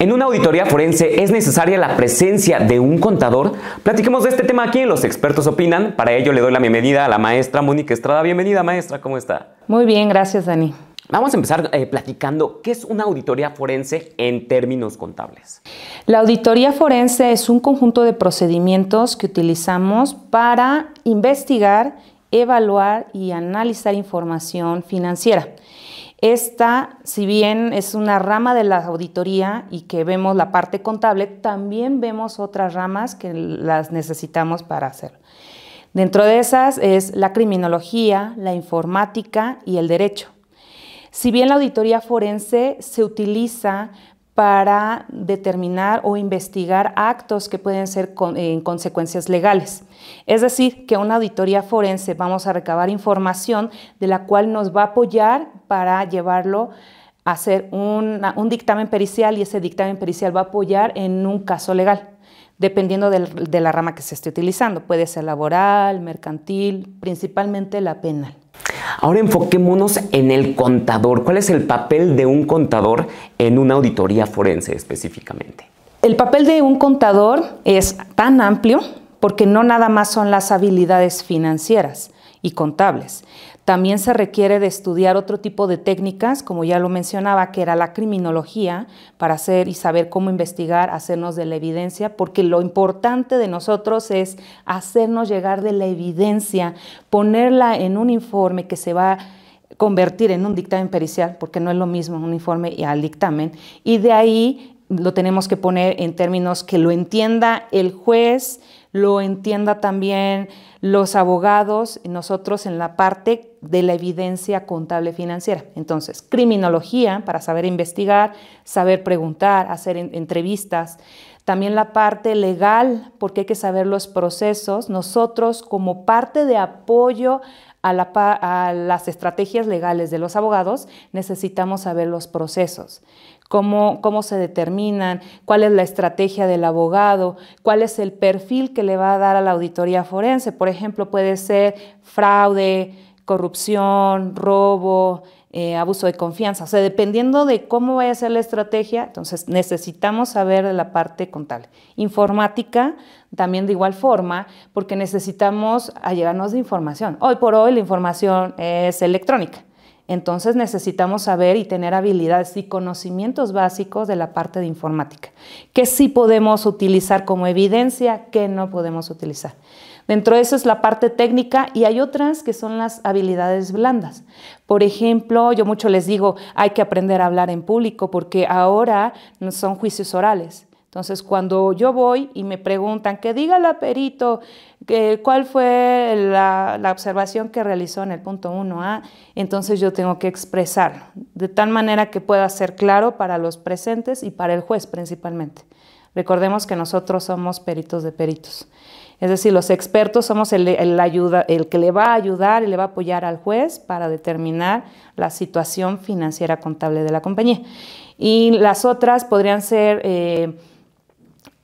En una auditoría forense es necesaria la presencia de un contador. Platiquemos de este tema aquí en Los Expertos Opinan. Para ello le doy la bienvenida a la maestra Mónica Estrada. Bienvenida maestra, ¿cómo está? Muy bien, gracias Dani. Vamos a empezar eh, platicando qué es una auditoría forense en términos contables. La auditoría forense es un conjunto de procedimientos que utilizamos para investigar, evaluar y analizar información financiera. Esta, si bien es una rama de la auditoría y que vemos la parte contable, también vemos otras ramas que las necesitamos para hacer. Dentro de esas es la criminología, la informática y el derecho. Si bien la auditoría forense se utiliza para determinar o investigar actos que pueden ser en consecuencias legales. Es decir, que una auditoría forense vamos a recabar información de la cual nos va a apoyar para llevarlo a hacer un dictamen pericial y ese dictamen pericial va a apoyar en un caso legal, dependiendo de la rama que se esté utilizando. Puede ser laboral, mercantil, principalmente la penal. Ahora enfoquémonos en el contador. ¿Cuál es el papel de un contador en una auditoría forense específicamente? El papel de un contador es tan amplio porque no nada más son las habilidades financieras y contables. También se requiere de estudiar otro tipo de técnicas, como ya lo mencionaba, que era la criminología, para hacer y saber cómo investigar, hacernos de la evidencia, porque lo importante de nosotros es hacernos llegar de la evidencia, ponerla en un informe que se va a convertir en un dictamen pericial, porque no es lo mismo un informe y al dictamen, y de ahí lo tenemos que poner en términos que lo entienda el juez, lo entienda también los abogados, nosotros en la parte de la evidencia contable financiera. Entonces, criminología para saber investigar, saber preguntar, hacer entrevistas. También la parte legal, porque hay que saber los procesos. Nosotros como parte de apoyo a, a las estrategias legales de los abogados, necesitamos saber los procesos cómo, cómo se determinan, cuál es la estrategia del abogado, cuál es el perfil que le va a dar a la auditoría forense. Por ejemplo, puede ser fraude, corrupción, robo, eh, abuso de confianza. O sea, dependiendo de cómo vaya a ser la estrategia, entonces necesitamos saber de la parte contable. Informática, también de igual forma, porque necesitamos allegarnos de información. Hoy por hoy la información es electrónica. Entonces necesitamos saber y tener habilidades y conocimientos básicos de la parte de informática, que sí podemos utilizar como evidencia, que no podemos utilizar. Dentro de eso es la parte técnica y hay otras que son las habilidades blandas. Por ejemplo, yo mucho les digo, hay que aprender a hablar en público porque ahora son juicios orales. Entonces, cuando yo voy y me preguntan que diga el perito eh, ¿Cuál fue la, observación que realizó en el punto 1A? Entonces yo tengo que expresar de tal manera que pueda ser claro para los presentes y para el juez principalmente. Recordemos que nosotros somos peritos de peritos. Es decir, los expertos somos el, ayuda, el que le va a ayudar y le va a apoyar al juez para determinar la situación financiera contable de la compañía. Y las otras podrían ser... Eh,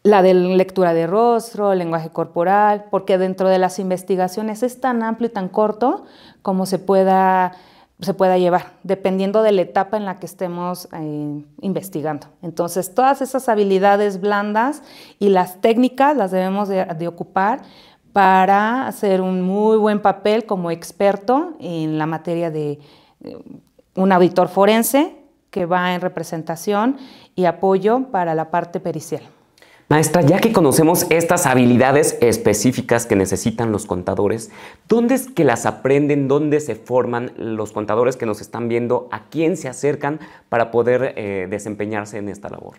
la de lectura de rostro, lenguaje corporal, porque dentro de las investigaciones es tan amplio y tan corto como se pueda, se pueda llevar, dependiendo de la etapa en la que estemos eh, investigando. Entonces, todas esas habilidades blandas y las técnicas las debemos de, ocupar para hacer un muy buen papel como experto en la materia de eh, un auditor forense que va en representación y apoyo para la parte pericial. Maestra, ya que conocemos estas habilidades específicas que necesitan los contadores, ¿dónde es que las aprenden? ¿Dónde se forman los contadores que nos están viendo? ¿A quién se acercan para poder eh, desempeñarse en esta labor?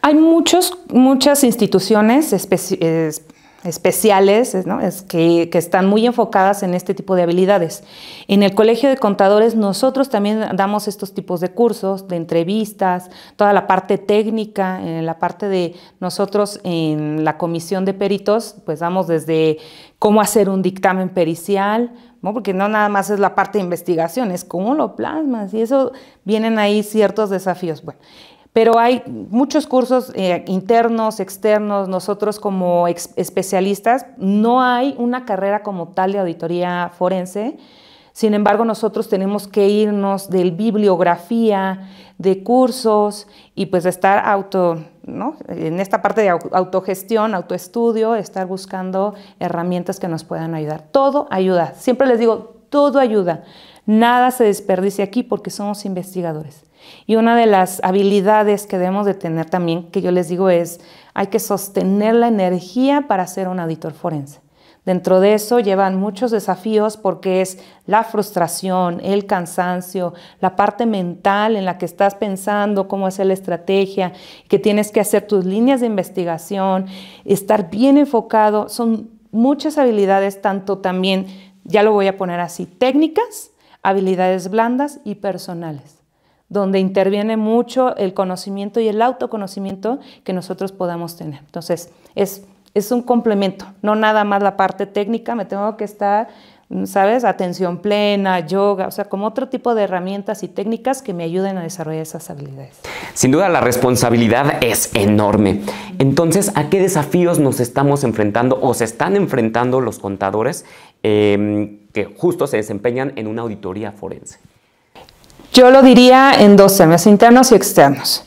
Hay muchos, muchas instituciones específicas especiales es que, están muy enfocadas en este tipo de habilidades. En el Colegio de Contadores nosotros también damos estos tipos de cursos, de entrevistas, toda la parte técnica, en la parte de nosotros en la comisión de peritos, pues damos desde cómo hacer un dictamen pericial, ¿no? porque no nada más es la parte de investigación, es cómo lo plasmas y eso vienen ahí ciertos desafíos. Bueno, pero hay muchos cursos eh, internos, externos, nosotros como especialistas, no hay una carrera como tal de auditoría forense. Sin embargo, nosotros tenemos que irnos de bibliografía, de cursos y pues estar auto, ¿no? en esta parte de autogestión, autoestudio, estar buscando herramientas que nos puedan ayudar. Todo ayuda. Siempre les digo, todo ayuda. Nada se desperdicia aquí porque somos investigadores. Y una de las habilidades que debemos de tener también, que yo les digo, es hay que sostener la energía para ser un auditor forense. Dentro de eso llevan muchos desafíos porque es la frustración, el cansancio, la parte mental en la que estás pensando cómo hacer la estrategia, que tienes que hacer tus líneas de investigación, estar bien enfocado. Son muchas habilidades, tanto también, ya lo voy a poner así, técnicas habilidades blandas y personales, donde interviene mucho el conocimiento y el autoconocimiento que nosotros podamos tener. Entonces, es, es un complemento, no nada más la parte técnica, me tengo que estar, ¿sabes? Atención plena, yoga, o sea, como otro tipo de herramientas y técnicas que me ayuden a desarrollar esas habilidades. Sin duda, la responsabilidad es enorme. Entonces, ¿a qué desafíos nos estamos enfrentando o se están enfrentando los contadores? Em, que justo se desempeñan en una auditoría forense? Yo lo diría en dos temas, internos y externos.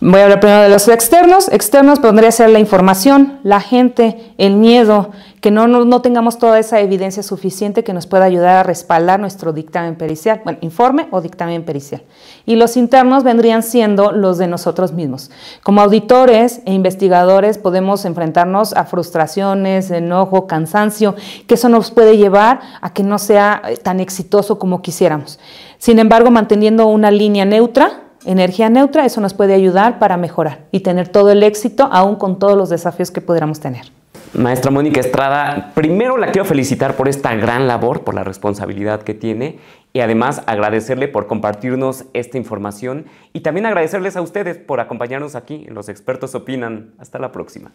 Voy a hablar primero de los externos. Externos podría ser la información, la gente, el miedo, que no, tengamos toda esa evidencia suficiente que nos pueda ayudar a respaldar nuestro dictamen pericial, bueno, informe o dictamen pericial. Y los internos vendrían siendo los de nosotros mismos. Como auditores e investigadores podemos enfrentarnos a frustraciones, enojo, cansancio, que eso nos puede llevar a que no sea eh, tan exitoso como quisiéramos. Sin embargo, manteniendo una línea neutra, energía neutra, eso nos puede ayudar para mejorar y tener todo el éxito, aún con todos los desafíos que pudiéramos tener. Maestra Mónica Estrada, primero la quiero felicitar por esta gran labor, por la responsabilidad que tiene y además agradecerle por compartirnos esta información y también agradecerles a ustedes por acompañarnos aquí Los Expertos Opinan. Hasta la próxima.